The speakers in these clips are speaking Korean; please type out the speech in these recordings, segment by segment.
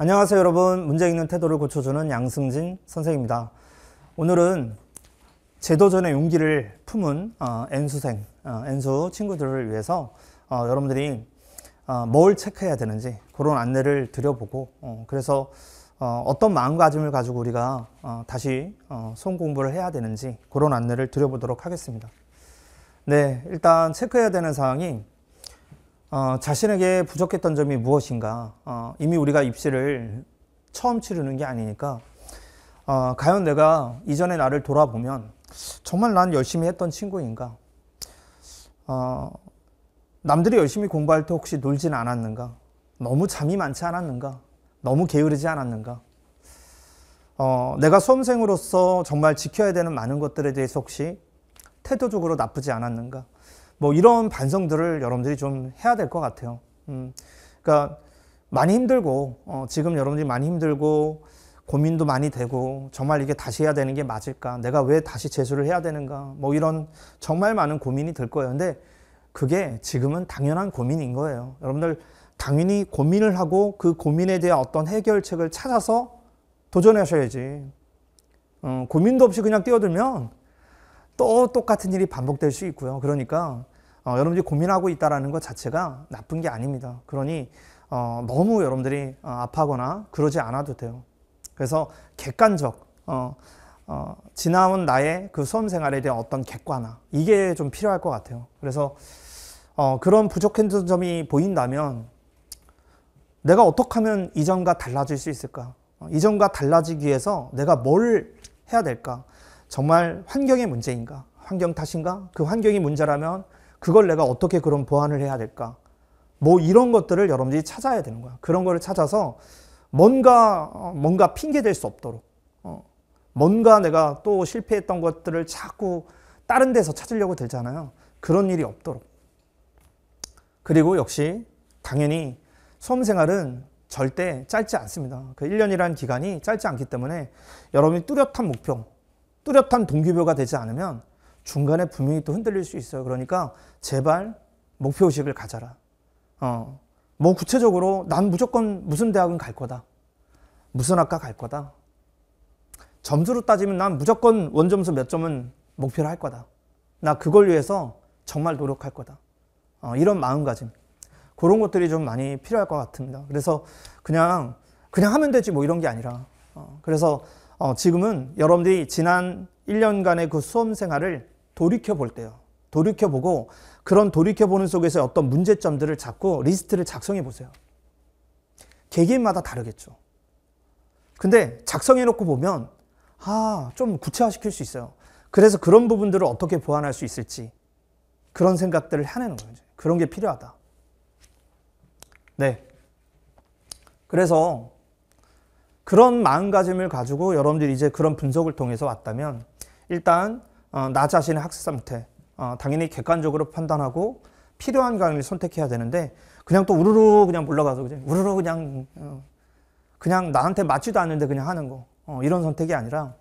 안녕하세요 여러분 문제 읽는 태도를 고쳐주는 양승진 선생입니다 오늘은 제도전의 용기를 품은 어, 수생 어, N수 친구들을 위해서 어, 여러분들이 어, 뭘 체크해야 되는지 그런 안내를 드려보고 어, 그래서 어, 떤 마음가짐을 가지고 우리가 어, 다시 어, 수공부를 해야 되는지 그런 안내를 드려보도록 하겠습니다 네 일단 체크해야 되는 사항이 어, 자신에게 부족했던 점이 무엇인가? 어, 이미 우리가 입시를 처음 치르는 게 아니니까 어, 과연 내가 이전의 나를 돌아보면 정말 난 열심히 했던 친구인가? 어, 남들이 열심히 공부할 때 혹시 놀진 않았는가? 너무 잠이 많지 않았는가? 너무 게으르지 않았는가? 어, 내가 수험생으로서 정말 지켜야 되는 많은 것들에 대해서 혹시 태도적으로 나쁘지 않았는가? 뭐 이런 반성들을 여러분들이 좀 해야 될 것 같아요. 음, 그러니까 많이 힘들고 어, 지금 여러분들이 많이 힘들고 고민도 많이 되고 정말 이게 다시 해야 되는 게 맞을까? 내가 왜 다시 재수를 해야 되는가? 뭐 이런 정말 많은 고민이 들 거예요. 근데 그게 지금은 당연한 고민인 거예요. 여러분들 당연히 고민을 하고 그 고민에 대한 어떤 해결책을 찾아서 도전하셔야지. 어, 고민도 없이 그냥 뛰어들면 또 똑같은 일이 반복될 수 있고요. 그러니까 어, 여러분들이 고민하고 있다라는 것 자체가 나쁜 게 아닙니다. 그러니 어, 너무 여러분들이 어, 아파하거나 그러지 않아도 돼요. 그래서 객관적 어, 어, 지나온 나의 그 수험 생활에 대한 어떤 객관화 이게 좀 필요할 것 같아요. 그래서 어, 그런 부족한 점이 보인다면 내가 어떻게 하면 이전과 달라질 수 있을까? 어, 이전과 달라지기 위해서 내가 뭘 해야 될까? 정말 환경의 문제인가? 환경 탓인가? 그 환경이 문제라면 그걸 내가 어떻게 그런 보완을 해야 될까? 뭐 이런 것들을 여러분들이 찾아야 되는 거야. 그런 거를 찾아서 뭔가 어, 뭔가 핑계 될수 없도록 어, 뭔가 내가 또 실패했던 것들을 자꾸 다른 데서 찾으려고 되잖아요 그런 일이 없도록. 그리고 역시 당연히 수험 생활은 절대 짧지 않습니다. 그 1년이라는 기간이 짧지 않기 때문에 여러분이 뚜렷한 목표, 뚜렷한 동기부여가 되지 않으면 중간에 분명히 또 흔들릴 수 있어요. 그러니까 제발 목표의식을 가져라. 어, 뭐 구체적으로 난 무조건 무슨 대학은 갈 거다. 무슨 학과 갈 거다. 점수로 따지면 난 무조건 원점수 몇 점은 목표로할 거다. 나 그걸 위해서 정말 노력할 거다. 어, 이런 마음가짐. 그런 것들이 좀 많이 필요할 것 같습니다. 그래서 그냥, 그냥 하면 되지 뭐 이런 게 아니라. 어, 그래서 어, 지금은 여러분들이 지난 1년간의 그 수험 생활을 돌이켜 볼 때요. 돌이켜 보고 그런 돌이켜 보는 속에서 어떤 문제점들을 잡고 리스트를 작성해 보세요. 개개인마다 다르겠죠. 근데 작성해 놓고 보면 아, 좀 구체화시킬 수 있어요. 그래서 그런 부분들을 어떻게 보완할 수 있을지 그런 생각들을 해내는 거예 그런 게 필요하다. 네. 그래서 그런 마음가짐을 가지고 여러분들이 이제 그런 분석을 통해서 왔다면 일단 어, 나 자신의 학습 상태 어, 당연히 객관적으로 판단하고 필요한 강의를 선택해야 되는데 그냥 또 우르르 그냥 몰라가서 그냥 우르르 그냥 어, 그냥 나한테 맞지도 않는데 그냥 하는 거 이런 선택이 아니라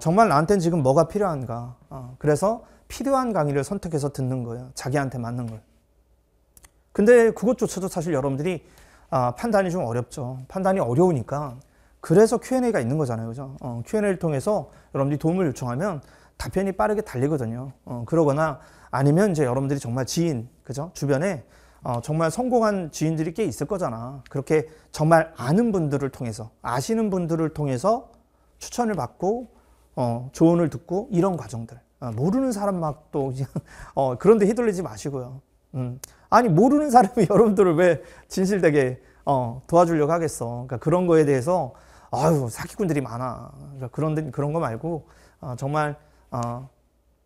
정말 나한테는 지금 뭐가 필요한가 그래서 필요한 강의를 선택해서 듣는 거예요 자기한테 맞는 걸 근데 그것조차도 사실 여러분들이 아, 판단이 좀 어렵죠 판단이 어려우니까 그래서 Q&A가 있는 거잖아요. 그죠? 어, Q&A를 통해서 여러분들이 도움을 요청하면 답변이 빠르게 달리거든요. 어, 그러거나 아니면 이제 여러분들이 정말 지인, 그죠? 주변에 어, 정말 성공한 지인들이 꽤 있을 거잖아. 그렇게 정말 아는 분들을 통해서, 아시는 분들을 통해서 추천을 받고, 어, 조언을 듣고, 이런 과정들. 어, 모르는 사람 막 또, 그냥, 어, 그런데 휘둘리지 마시고요. 음. 아니, 모르는 사람이 여러분들을 왜 진실되게, 어, 도와주려고 하겠어. 그러니까 그런 거에 대해서 아유 사기꾼들이 많아. 그러니까 그런 그런 거 말고 어, 정말 어,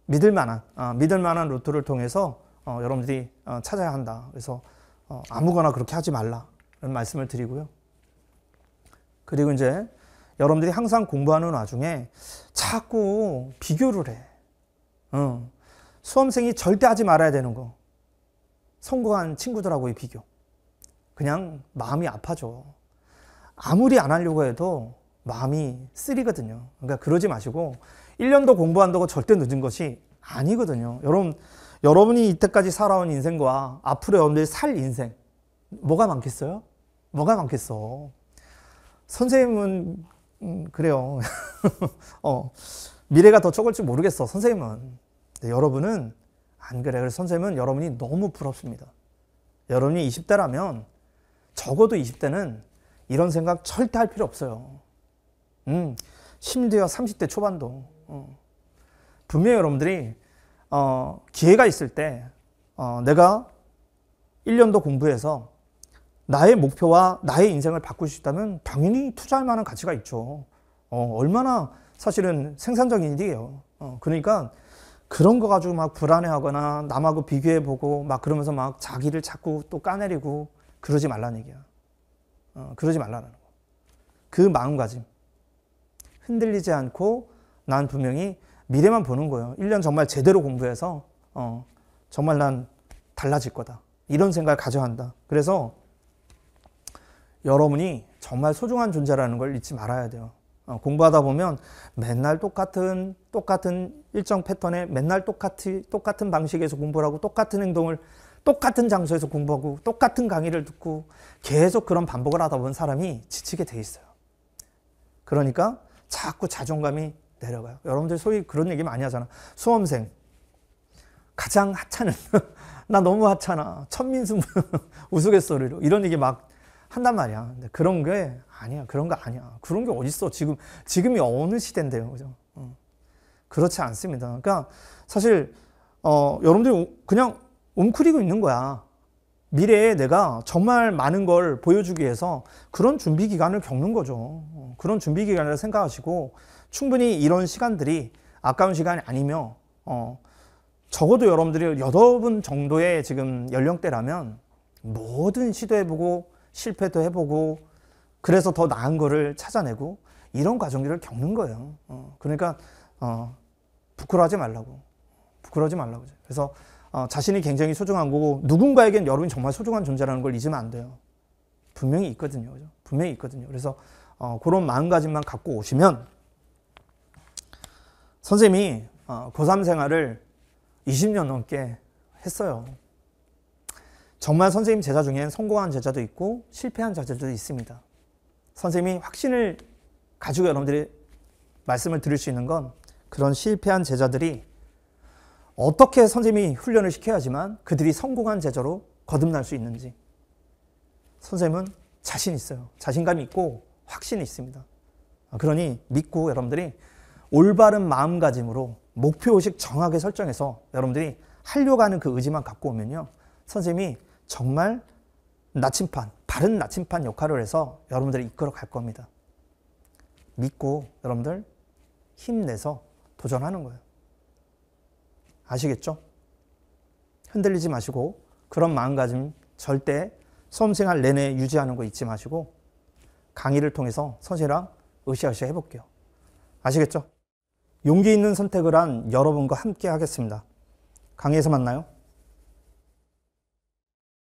믿을 만한 어, 믿을 만한 루트를 통해서 어, 여러분들이 어, 찾아야 한다. 그래서 어, 아무거나 그렇게 하지 말라는 말씀을 드리고요. 그리고 이제 여러분들이 항상 공부하는 와중에 자꾸 비교를 해. 응. 수험생이 절대 하지 말아야 되는 거. 성공한 친구들하고의 비교. 그냥 마음이 아파져. 아무리 안 하려고 해도 마음이 쓰리거든요. 그러니까 그러지 마시고 1년도 공부한다고 절대 늦은 것이 아니거든요. 여러분, 여러분이 이때까지 살아온 인생과 앞으로 여러분들이 살 인생, 뭐가 많겠어요? 뭐가 많겠어? 선생님은, 음, 그래요. 어, 미래가 더 적을지 모르겠어, 선생님은. 여러분은 안 그래. 그래서 선생님은 여러분이 너무 부럽습니다. 여러분이 20대라면 적어도 20대는 이런 생각 절대 할 필요 없어요. 음, 심지어 30대 초반도. 어. 분명히 여러분들이 어, 기회가 있을 때 어, 내가 1년도 공부해서 나의 목표와 나의 인생을 바꿀 수 있다면 당연히 투자할 만한 가치가 있죠. 어, 얼마나 사실은 생산적인 일이에요. 어, 그러니까 그런 거 가지고 막 불안해하거나 남하고 비교해보고 막 그러면서 막 자기를 자꾸 또 까내리고 그러지 말란 얘기야. 어, 그러지 말라는 거. 그 마음가짐. 흔들리지 않고 난 분명히 미래만 보는 거예요. 1년 정말 제대로 공부해서 어, 정말 난 달라질 거다. 이런 생각을 가져야 한다. 그래서 여러분이 정말 소중한 존재라는 걸 잊지 말아야 돼요. 어, 공부하다 보면 맨날 똑같은 똑같은 일정 패턴에 맨날 똑같이 똑같은 방식에서 공부 하고 똑같은 행동을 똑같은 장소에서 공부하고 똑같은 강의를 듣고 계속 그런 반복을 하다 보면 사람이 지치게 돼 있어요. 그러니까 자꾸 자존감이 내려가요. 여러분들 소위 그런 얘기 많이 하잖아. 수험생 가장 하찮은 나 너무 하찮아. 천민수 우스갯소리로 이런 얘기 막 한단 말이야. 근데 그런 게 아니야. 그런 거 아니야. 그런 게 어딨어. 지금 지금이 어느 시대인데요. 그죠? 그렇지 않습니다. 그러니까 사실 어, 여러분들이 그냥 웅크리고 있는 거야. 미래에 내가 정말 많은 걸 보여주기 위해서 그런 준비 기간을 겪는 거죠. 그런 준비 기간을 생각하시고 충분히 이런 시간들이 아까운 시간이 아니며 어, 적어도 여러분들이 여덟분 정도의 지금 연령대라면 뭐든 시도해보고 실패도 해보고 그래서 더 나은 거를 찾아내고 이런 과정들을 겪는 거예요. 어, 그러니까 어, 부끄러워하지 말라고 부끄러워하지 말라고 그래서 어, 자신이 굉장히 소중한 거고 누군가에겐 여러분이 정말 소중한 존재라는 걸 잊으면 안 돼요. 분명히 있거든요. 그죠? 분명히 있거든요. 그래서 어, 그런 마음가짐만 갖고 오시면 선생님이 어, 고3 생활을 20년 넘게 했어요. 정말 선생님 제자 중엔 성공한 제자도 있고 실패한 제자도 있습니다. 선생님이 확신을 가지고 여러분들이 말씀을 드릴 수 있는 건 그런 실패한 제자들이 어떻게 선생님이 훈련을 시켜야지만 그들이 성공한 제자로 거듭날 수 있는지 선생님은 자신 있어요. 자신감이 있고 확신이 있습니다. 아, 그러니 믿고 여러분들이 올바른 마음가짐으로 목표의식 정하게 설정해서 여러분들이 하려고 하는 그 의지만 갖고 오면요. 선생님이 정말 나침판, 바른 나침판 역할을 해서 여러분들을 이끌어 갈 겁니다. 믿고 여러분들 힘내서 도전하는 거예요. 아시겠죠? 흔들리지 마시고 그런 마음가짐 절대 수험생활 내내 유지하는 거 잊지 마시고 강의를 통해서 선생이랑 으쌰으쌰 해볼게요. 아시겠죠? 용기 있는 선택을 한 여러분과 함께 하겠습니다. 강의에서 만나요.